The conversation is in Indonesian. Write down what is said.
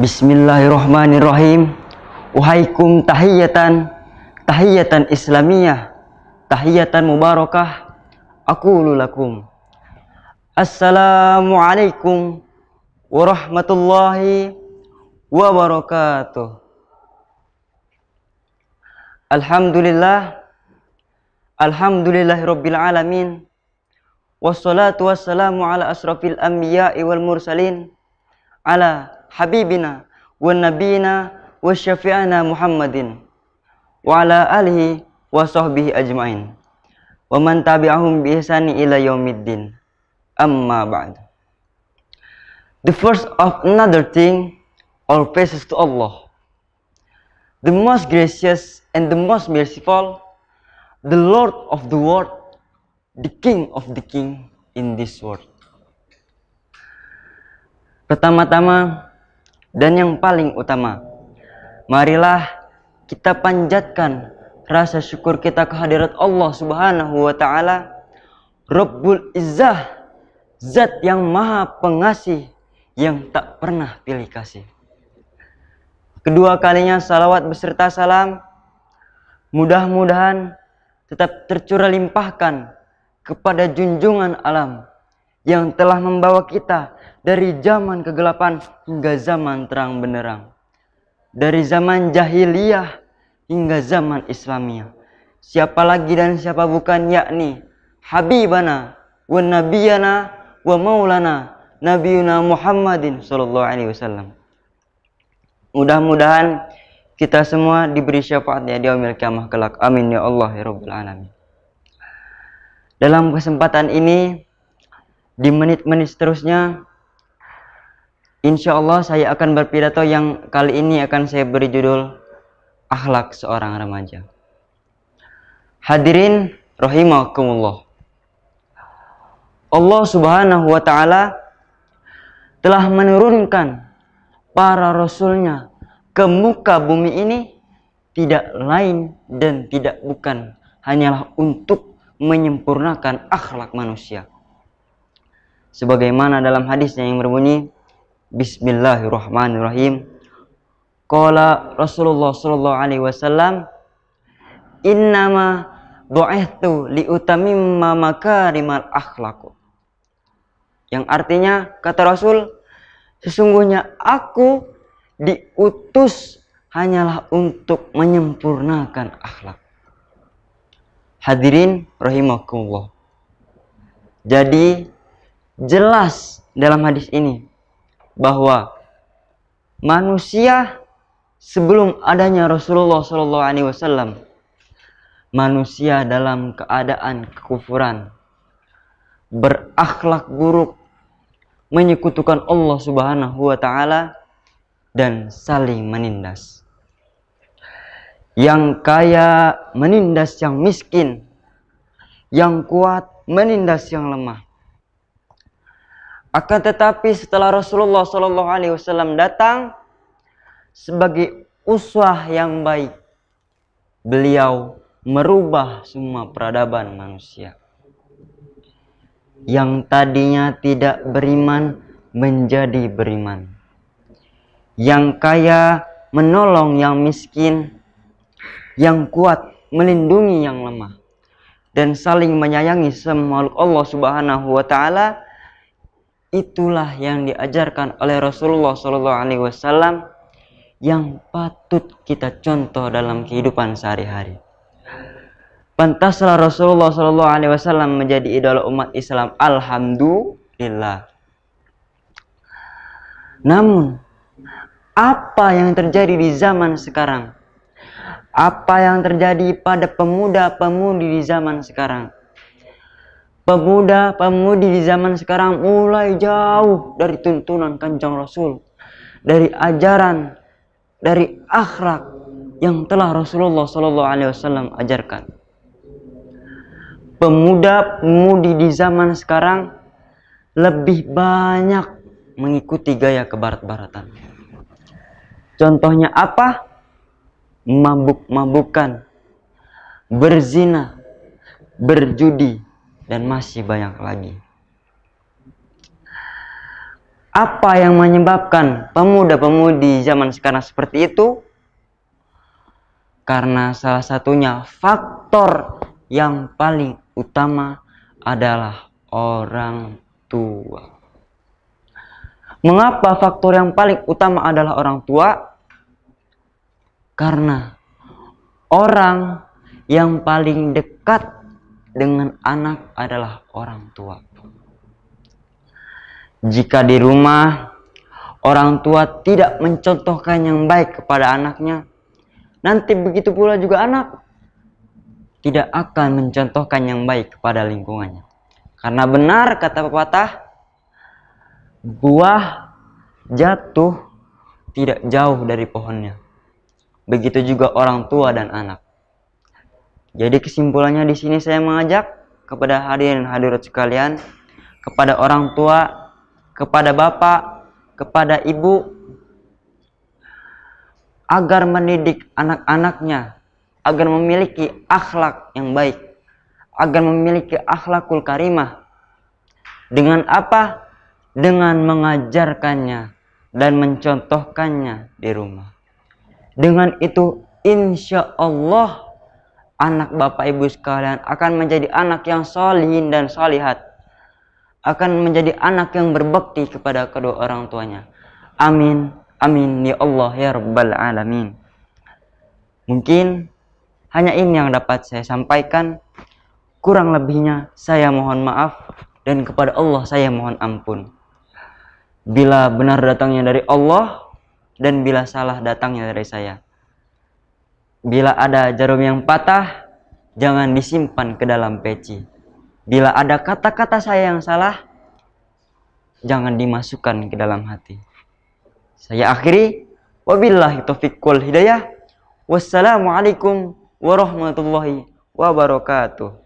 Bismillahirrahmanirrahim. Uhaikum tahiyatan tahiyatan islamiyah tahiyatan mubarakah Aku lulakum. Assalamualaikum warahmatullahi wabarakatuh. Alhamdulillah Alhamdulillahirabbil alamin. Wassalatu wassalamu ala asrafil anbiya'i wal mursalin ala habibina wa nabiyina Muhammadin wa ala alihi ajmain wa man tabi'ahum bi ila amma the first of another thing all praises to Allah the most gracious and the most merciful the lord of the world the king of the king in this world pertama-tama dan yang paling utama, marilah kita panjatkan rasa syukur kita kehadirat Allah Subhanahu wa taala Rabbul Izzah Zat yang maha pengasih yang tak pernah pilih kasih. Kedua kalinya salawat beserta salam mudah-mudahan tetap tercurah limpahkan kepada junjungan alam yang telah membawa kita dari zaman kegelapan hingga zaman terang benderang. Dari zaman jahiliyah hingga zaman Islamiyah. Siapa lagi dan siapa bukan yakni Habibana wa Nabiyana wa Maulana Nabiuna Muhammadin Sallallahu Alaihi Wasallam. Mudah-mudahan kita semua diberi syafaatnya di yaumil kiamah kelak. Amin ya Allah ya rabbal Alamin. Dalam kesempatan ini di menit-menit seterusnya insya Allah saya akan berpidato yang kali ini akan saya beri judul akhlak seorang remaja hadirin rahimahkumullah Allah subhanahu wa ta'ala telah menurunkan para rasulnya ke muka bumi ini tidak lain dan tidak bukan hanyalah untuk menyempurnakan akhlak manusia sebagaimana dalam hadisnya yang berbunyi Bismillahirrahmanirrahim Qala Rasulullah sallallahu alaihi wasallam innama bu'ithtu liutamimma makarimal akhlaku, yang artinya kata Rasul sesungguhnya aku diutus hanyalah untuk menyempurnakan akhlak hadirin rahimakumullah jadi jelas dalam hadis ini bahwa manusia sebelum adanya Rasulullah Shallallahu Alaihi Wasallam manusia dalam keadaan kekufuran berakhlak buruk menyekutukan Allah Subhanahu wa taala dan saling menindas yang kaya menindas yang miskin yang kuat menindas yang lemah akan tetapi setelah Rasulullah Shallallahu Alaihi Wasallam datang sebagai uswah yang baik, beliau merubah semua peradaban manusia. Yang tadinya tidak beriman menjadi beriman. Yang kaya menolong yang miskin, yang kuat melindungi yang lemah dan saling menyayangi semua Allah Subhanahu wa taala itulah yang diajarkan oleh Rasulullah Shallallahu Alaihi Wasallam yang patut kita contoh dalam kehidupan sehari-hari. Pantaslah Rasulullah Shallallahu Alaihi Wasallam menjadi idola umat Islam. Alhamdulillah. Namun, apa yang terjadi di zaman sekarang? Apa yang terjadi pada pemuda-pemudi di zaman sekarang? pemuda pemudi di zaman sekarang mulai jauh dari tuntunan kanjeng Rasul dari ajaran dari akhlak yang telah Rasulullah saw ajarkan pemuda pemudi di zaman sekarang lebih banyak mengikuti gaya kebarat-baratan contohnya apa mabuk-mabukan berzina berjudi dan masih banyak lagi. Apa yang menyebabkan pemuda-pemudi zaman sekarang seperti itu? Karena salah satunya faktor yang paling utama adalah orang tua. Mengapa faktor yang paling utama adalah orang tua? Karena orang yang paling dekat dengan anak adalah orang tua. Jika di rumah orang tua tidak mencontohkan yang baik kepada anaknya, nanti begitu pula juga anak tidak akan mencontohkan yang baik kepada lingkungannya. Karena benar kata pepatah, buah jatuh tidak jauh dari pohonnya. Begitu juga orang tua dan anak. Jadi kesimpulannya di sini saya mengajak kepada hadirin hadirat sekalian, kepada orang tua, kepada bapak, kepada ibu agar mendidik anak-anaknya agar memiliki akhlak yang baik, agar memiliki akhlakul karimah. Dengan apa? Dengan mengajarkannya dan mencontohkannya di rumah. Dengan itu insya Allah anak Bapak Ibu sekalian akan menjadi anak yang solihin dan solihat. Akan menjadi anak yang berbakti kepada kedua orang tuanya. Amin. Amin ya Allah ya Rabbal Alamin. Mungkin hanya ini yang dapat saya sampaikan. Kurang lebihnya saya mohon maaf dan kepada Allah saya mohon ampun. Bila benar datangnya dari Allah dan bila salah datangnya dari saya. Bila ada jarum yang patah, jangan disimpan ke dalam peci. Bila ada kata-kata saya yang salah, jangan dimasukkan ke dalam hati. Saya akhiri, wabillahi taufiq wal hidayah. Wassalamualaikum warahmatullahi wabarakatuh.